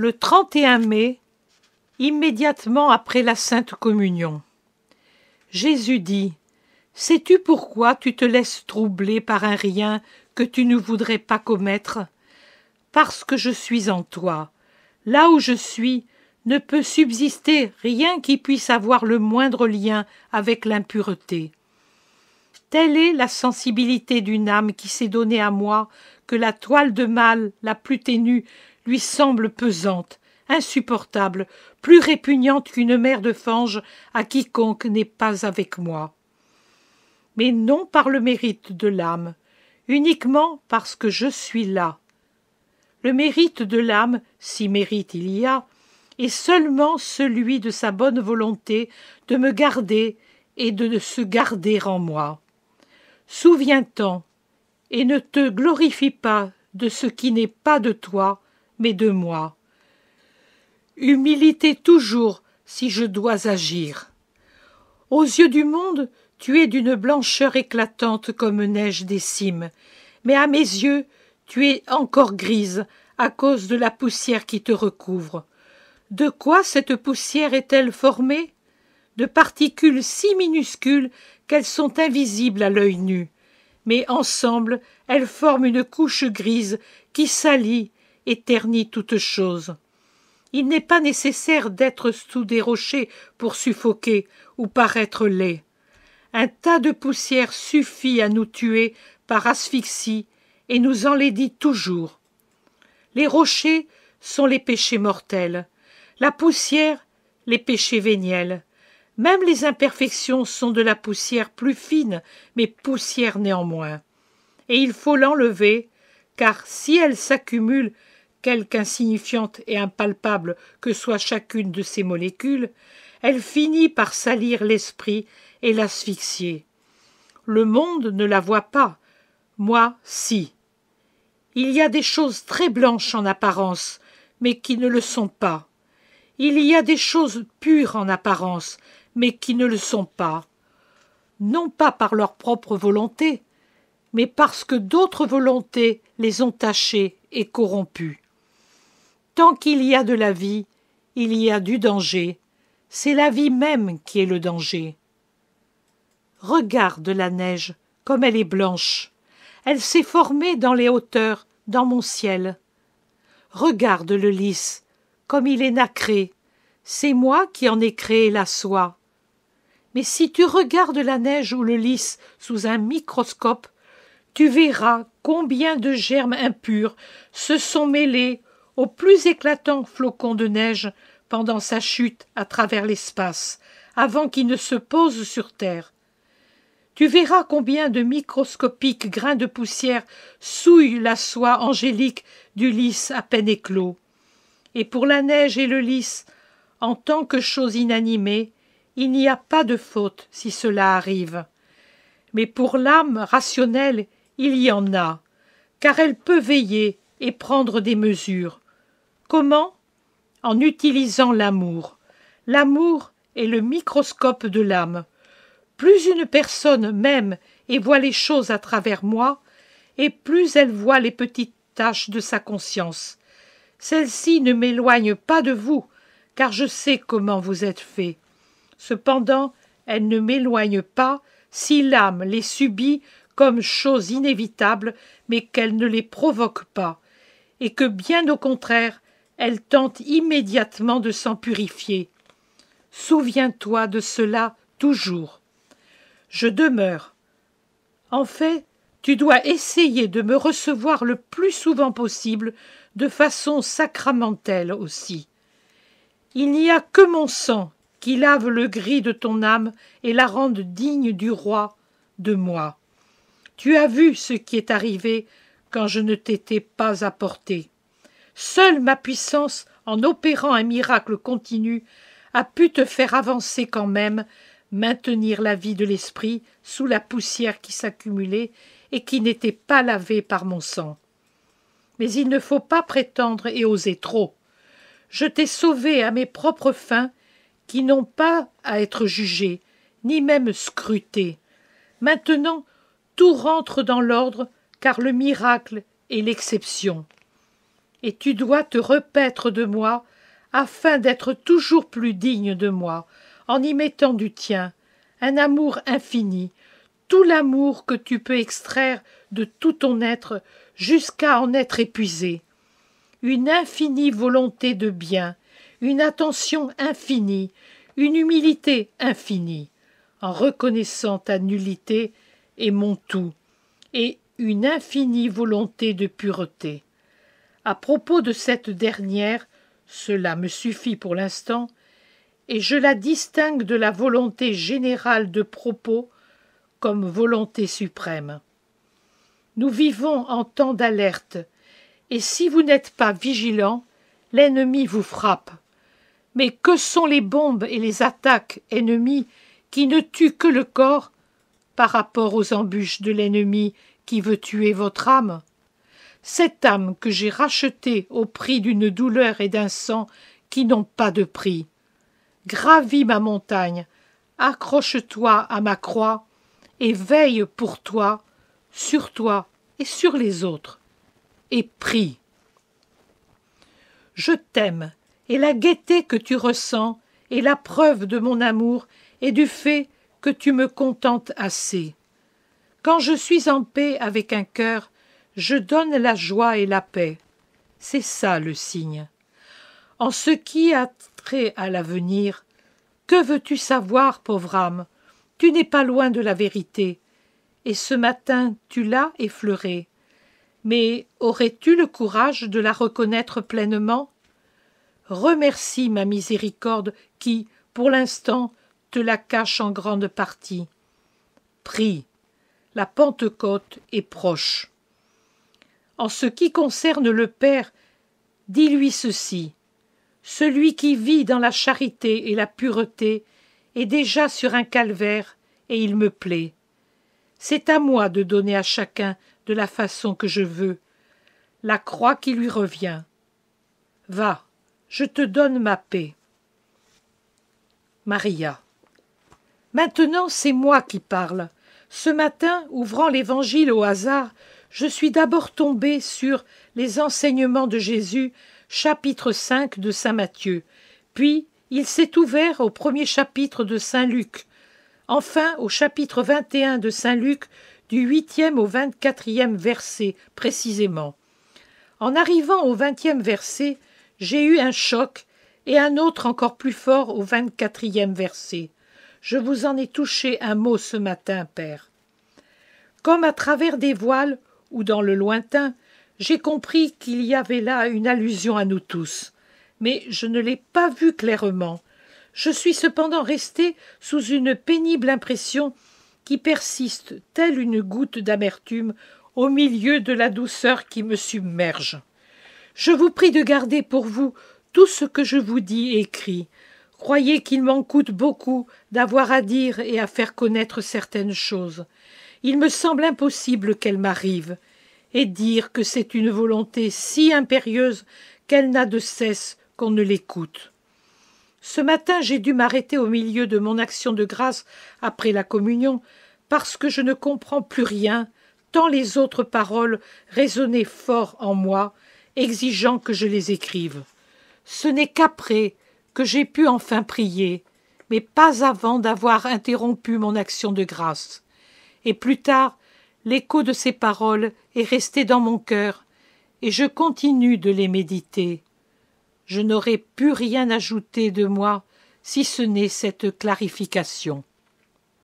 le 31 mai, immédiatement après la Sainte Communion. Jésus dit Sais-tu pourquoi tu te laisses troubler par un rien que tu ne voudrais pas commettre Parce que je suis en toi. Là où je suis, ne peut subsister rien qui puisse avoir le moindre lien avec l'impureté. Telle est la sensibilité d'une âme qui s'est donnée à moi que la toile de mal la plus ténue lui semble pesante, insupportable, plus répugnante qu'une mère de fange à quiconque n'est pas avec moi. Mais non par le mérite de l'âme, uniquement parce que je suis là. Le mérite de l'âme, si mérite il y a, est seulement celui de sa bonne volonté de me garder et de se garder en moi. Souviens-t'en, et ne te glorifie pas de ce qui n'est pas de toi, mais de moi. Humilité toujours si je dois agir. Aux yeux du monde, tu es d'une blancheur éclatante comme neige des cimes, mais à mes yeux, tu es encore grise à cause de la poussière qui te recouvre. De quoi cette poussière est-elle formée De particules si minuscules qu'elles sont invisibles à l'œil nu mais ensemble elles forment une couche grise qui salit éternit toute chose. Il n'est pas nécessaire d'être sous des rochers pour suffoquer ou paraître laid. Un tas de poussière suffit à nous tuer par asphyxie et nous enlaidit toujours. Les rochers sont les péchés mortels, la poussière les péchés véniels. Même les imperfections sont de la poussière plus fine, mais poussière néanmoins. Et il faut l'enlever car si elle s'accumule, quelque insignifiante et impalpable que soit chacune de ces molécules, elle finit par salir l'esprit et l'asphyxier. Le monde ne la voit pas, moi si. Il y a des choses très blanches en apparence, mais qui ne le sont pas. Il y a des choses pures en apparence, mais qui ne le sont pas. Non pas par leur propre volonté, mais parce que d'autres volontés les ont tachés et corrompues. Tant qu'il y a de la vie, il y a du danger. C'est la vie même qui est le danger. Regarde la neige, comme elle est blanche. Elle s'est formée dans les hauteurs, dans mon ciel. Regarde le lys, comme il est nacré. C'est moi qui en ai créé la soie. Mais si tu regardes la neige ou le lys sous un microscope, tu verras combien de germes impurs se sont mêlés aux plus éclatants flocons de neige pendant sa chute à travers l'espace, avant qu'il ne se pose sur Terre. Tu verras combien de microscopiques grains de poussière souillent la soie angélique du lys à peine éclos. Et pour la neige et le lys, en tant que chose inanimée, il n'y a pas de faute si cela arrive. Mais pour l'âme rationnelle il y en a, car elle peut veiller et prendre des mesures. Comment En utilisant l'amour. L'amour est le microscope de l'âme. Plus une personne m'aime et voit les choses à travers moi, et plus elle voit les petites taches de sa conscience. Celle-ci ne m'éloigne pas de vous, car je sais comment vous êtes fait. Cependant, elle ne m'éloigne pas si l'âme les subit comme chose inévitable, mais qu'elle ne les provoque pas, et que bien au contraire, elle tente immédiatement de s'en purifier. Souviens-toi de cela toujours. Je demeure. En fait, tu dois essayer de me recevoir le plus souvent possible, de façon sacramentelle aussi. Il n'y a que mon sang qui lave le gris de ton âme et la rende digne du roi, de moi. Tu as vu ce qui est arrivé quand je ne t'étais pas apporté. Seule ma puissance, en opérant un miracle continu, a pu te faire avancer quand même, maintenir la vie de l'esprit sous la poussière qui s'accumulait et qui n'était pas lavée par mon sang. Mais il ne faut pas prétendre et oser trop. Je t'ai sauvé à mes propres fins qui n'ont pas à être jugées, ni même scrutées. Maintenant, tout rentre dans l'ordre, car le miracle est l'exception. Et tu dois te repaître de moi, afin d'être toujours plus digne de moi, en y mettant du tien, un amour infini, tout l'amour que tu peux extraire de tout ton être jusqu'à en être épuisé, une infinie volonté de bien, une attention infinie, une humilité infinie, en reconnaissant ta nullité et mon tout, et une infinie volonté de pureté. À propos de cette dernière, cela me suffit pour l'instant, et je la distingue de la volonté générale de propos comme volonté suprême. Nous vivons en temps d'alerte, et si vous n'êtes pas vigilant, l'ennemi vous frappe. Mais que sont les bombes et les attaques ennemies qui ne tuent que le corps par rapport aux embûches de l'ennemi qui veut tuer votre âme. Cette âme que j'ai rachetée au prix d'une douleur et d'un sang qui n'ont pas de prix. Gravis ma montagne, accroche-toi à ma croix et veille pour toi, sur toi et sur les autres. Et prie. Je t'aime, et la gaieté que tu ressens est la preuve de mon amour et du fait que tu me contentes assez. Quand je suis en paix avec un cœur, je donne la joie et la paix. C'est ça le signe. En ce qui a trait à l'avenir, que veux-tu savoir, pauvre âme Tu n'es pas loin de la vérité. Et ce matin, tu l'as effleurée. Mais aurais-tu le courage de la reconnaître pleinement Remercie ma miséricorde qui, pour l'instant, te la cache en grande partie. Prie. La Pentecôte est proche. En ce qui concerne le Père, dis-lui ceci. Celui qui vit dans la charité et la pureté est déjà sur un calvaire et il me plaît. C'est à moi de donner à chacun de la façon que je veux la croix qui lui revient. Va, je te donne ma paix. Maria. Maintenant c'est moi qui parle. Ce matin, ouvrant l'Évangile au hasard, je suis d'abord tombé sur les enseignements de Jésus, chapitre 5 de Saint Matthieu, puis il s'est ouvert au premier chapitre de Saint Luc, enfin au chapitre 21 de Saint Luc, du huitième au vingt-quatrième verset précisément. En arrivant au vingtième verset, j'ai eu un choc et un autre encore plus fort au vingt-quatrième verset. Je vous en ai touché un mot ce matin, père. Comme à travers des voiles ou dans le lointain, j'ai compris qu'il y avait là une allusion à nous tous, mais je ne l'ai pas vue clairement. Je suis cependant resté sous une pénible impression qui persiste, telle une goutte d'amertume, au milieu de la douceur qui me submerge. Je vous prie de garder pour vous tout ce que je vous dis et écris, Croyez qu'il m'en coûte beaucoup d'avoir à dire et à faire connaître certaines choses. Il me semble impossible qu'elles m'arrivent. Et dire que c'est une volonté si impérieuse qu'elle n'a de cesse qu'on ne l'écoute. Ce matin, j'ai dû m'arrêter au milieu de mon action de grâce après la communion, parce que je ne comprends plus rien, tant les autres paroles résonnaient fort en moi, exigeant que je les écrive. Ce n'est qu'après que j'ai pu enfin prier, mais pas avant d'avoir interrompu mon action de grâce. Et plus tard, l'écho de ces paroles est resté dans mon cœur, et je continue de les méditer. Je n'aurais pu rien ajouter de moi si ce n'est cette clarification.